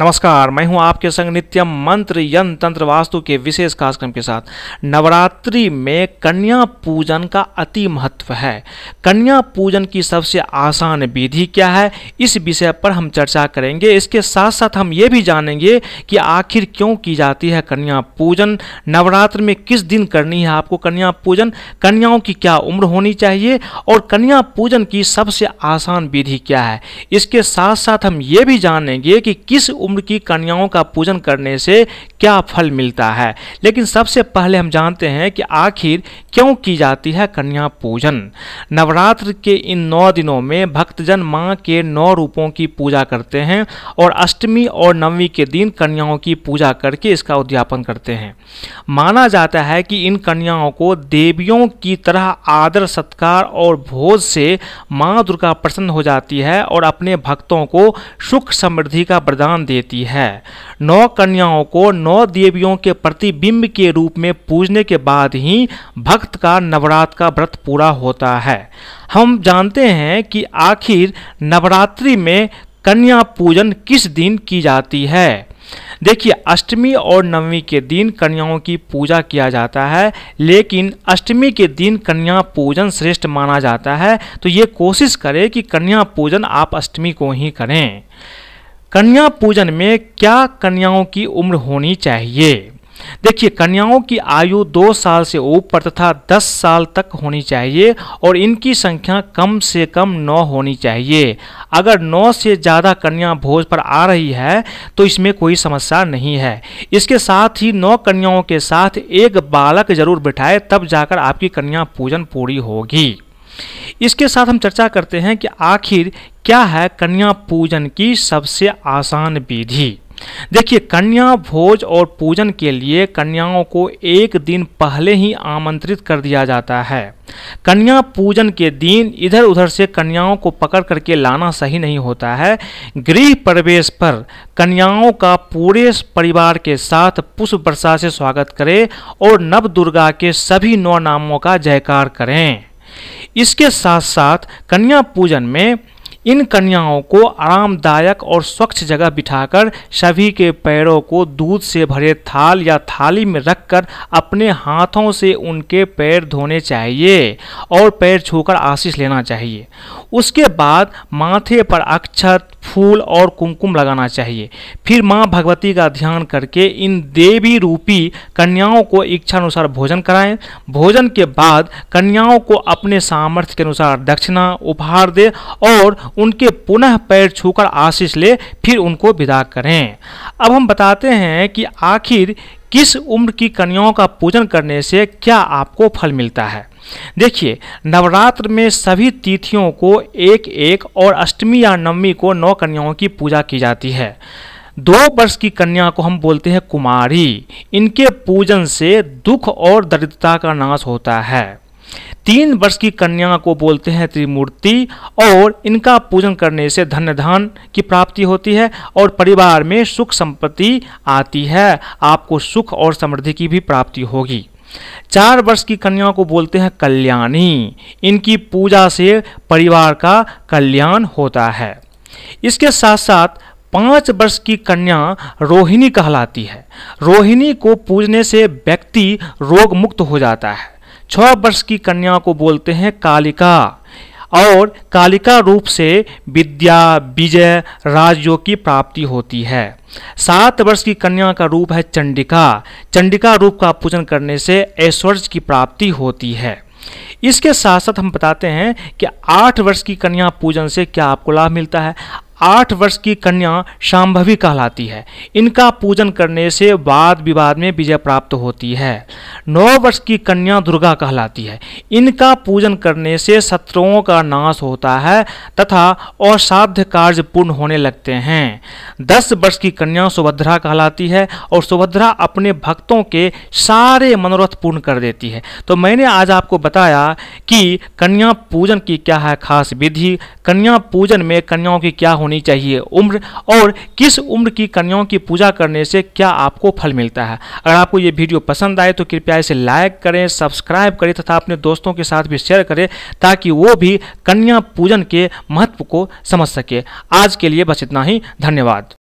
नमस्कार मैं हूं आपके संग नित्यम मंत्र यंत्र तंत्र वास्तु के विशेष कार्यक्रम के साथ नवरात्रि में कन्या पूजन का अति महत्व है कन्या पूजन की सबसे आसान विधि क्या है इस विषय पर हम चर्चा करेंगे इसके साथ साथ हम ये भी जानेंगे कि आखिर क्यों की जाती है कन्या पूजन नवरात्र में किस दिन करनी है आपको कन्या पूजन कन्याओं की क्या उम्र होनी चाहिए और कन्या पूजन की सबसे आसान विधि क्या है इसके साथ साथ हम ये भी जानेंगे कि किस उम्र की कन्याओं का पूजन करने से क्या फल मिलता है लेकिन सबसे पहले हम जानते हैं कि आखिर क्यों की जाती है कन्या पूजन नवरात्र के इन नौ दिनों में भक्तजन माँ के नौ रूपों की पूजा करते हैं और अष्टमी और नवमी के दिन कन्याओं की पूजा करके इसका उद्यापन करते हैं माना जाता है कि इन कन्याओं को देवियों की तरह आदर सत्कार और भोज से माँ दुर्गा प्रसन्न हो जाती है और अपने भक्तों को सुख समृद्धि का वरदान दे देती है नौ कन्याओं को नौ देवियों के प्रतिबिंब के रूप में पूजने के बाद ही भक्त का नवरात्र का व्रत पूरा होता है हम जानते हैं कि आखिर नवरात्रि में कन्या पूजन किस दिन की जाती है देखिए अष्टमी और नवमी के दिन कन्याओं की पूजा किया जाता है लेकिन अष्टमी के दिन कन्या पूजन श्रेष्ठ माना जाता है तो ये कोशिश करें कि कन्या पूजन आप अष्टमी को ही करें कन्या पूजन में क्या कन्याओं की उम्र होनी चाहिए देखिए कन्याओं की आयु दो साल से ऊपर तथा दस साल तक होनी चाहिए और इनकी संख्या कम से कम नौ होनी चाहिए अगर नौ से ज़्यादा कन्या भोज पर आ रही है तो इसमें कोई समस्या नहीं है इसके साथ ही नौ कन्याओं के साथ एक बालक जरूर बिठाए तब जाकर आपकी कन्या पूजन पूरी होगी इसके साथ हम चर्चा करते हैं कि आखिर क्या है कन्या पूजन की सबसे आसान विधि देखिए कन्या भोज और पूजन के लिए कन्याओं को एक दिन पहले ही आमंत्रित कर दिया जाता है कन्या पूजन के दिन इधर उधर से कन्याओं को पकड़ करके लाना सही नहीं होता है गृह प्रवेश पर कन्याओं का पूरे परिवार के साथ पुष्प वर्षा से स्वागत करें और नव दुर्गा के सभी नौ नामों का जयकार करें इसके साथ साथ कन्या पूजन में इन कन्याओं को आरामदायक और स्वच्छ जगह बिठाकर सभी के पैरों को दूध से भरे थाल या थाली में रखकर अपने हाथों से उनके पैर धोने चाहिए और पैर छूकर आशीष लेना चाहिए उसके बाद माथे पर अक्षत फूल और कुमकुम लगाना चाहिए फिर माँ भगवती का ध्यान करके इन देवी रूपी कन्याओं को इच्छानुसार भोजन कराएं भोजन के बाद कन्याओं को अपने सामर्थ्य के अनुसार दक्षिणा उपहार दे और उनके पुनः पैर छूकर आशीष ले फिर उनको विदा करें अब हम बताते हैं कि आखिर किस उम्र की कन्याओं का पूजन करने से क्या आपको फल मिलता है देखिए नवरात्र में सभी तिथियों को एक एक और अष्टमी या नवमी को नौ कन्याओं की पूजा की जाती है दो वर्ष की कन्या को हम बोलते हैं कुमारी इनके पूजन से दुख और दरिद्रता का नाश होता है तीन वर्ष की कन्या को बोलते हैं त्रिमूर्ति और इनका पूजन करने से धन धान की प्राप्ति होती है और परिवार में सुख संपत्ति आती है आपको सुख और समृद्धि की भी प्राप्ति होगी चार वर्ष की कन्याओं को बोलते हैं कल्याणी इनकी पूजा से परिवार का कल्याण होता है इसके साथ साथ पाँच वर्ष की कन्या रोहिणी कहलाती है रोहिणी को पूजने से व्यक्ति रोग मुक्त हो जाता है छः वर्ष की कन्या को बोलते हैं कालिका और कालिका रूप से विद्या विजय राजयोग की प्राप्ति होती है सात वर्ष की कन्या का रूप है चंडिका चंडिका रूप का पूजन करने से ऐश्वर्य की प्राप्ति होती है इसके साथ साथ हम बताते हैं कि आठ वर्ष की कन्या पूजन से क्या आपको लाभ मिलता है आठ वर्ष की कन्या शाम्भवी कहलाती है इनका पूजन करने से वाद विवाद में विजय प्राप्त होती है नौ वर्ष की कन्या दुर्गा कहलाती है इनका पूजन करने से शत्रुओं का नाश होता है तथा असाध्य कार्य पूर्ण होने लगते हैं दस वर्ष की कन्या सुभद्रा कहलाती है और सुभद्रा अपने भक्तों के सारे मनोरथ पूर्ण कर देती है तो मैंने आज आपको बताया कि कन्या पूजन की क्या है खास विधि कन्या पूजन में कन्याओं की क्या होनी चाहिए उम्र और किस उम्र की कन्याओं की पूजा करने से क्या आपको फल मिलता है अगर आपको ये वीडियो पसंद आए तो कृपया इसे लाइक करें सब्सक्राइब करें तथा अपने दोस्तों के साथ भी शेयर करें ताकि वो भी कन्या पूजन के महत्व को समझ सके आज के लिए बस इतना ही धन्यवाद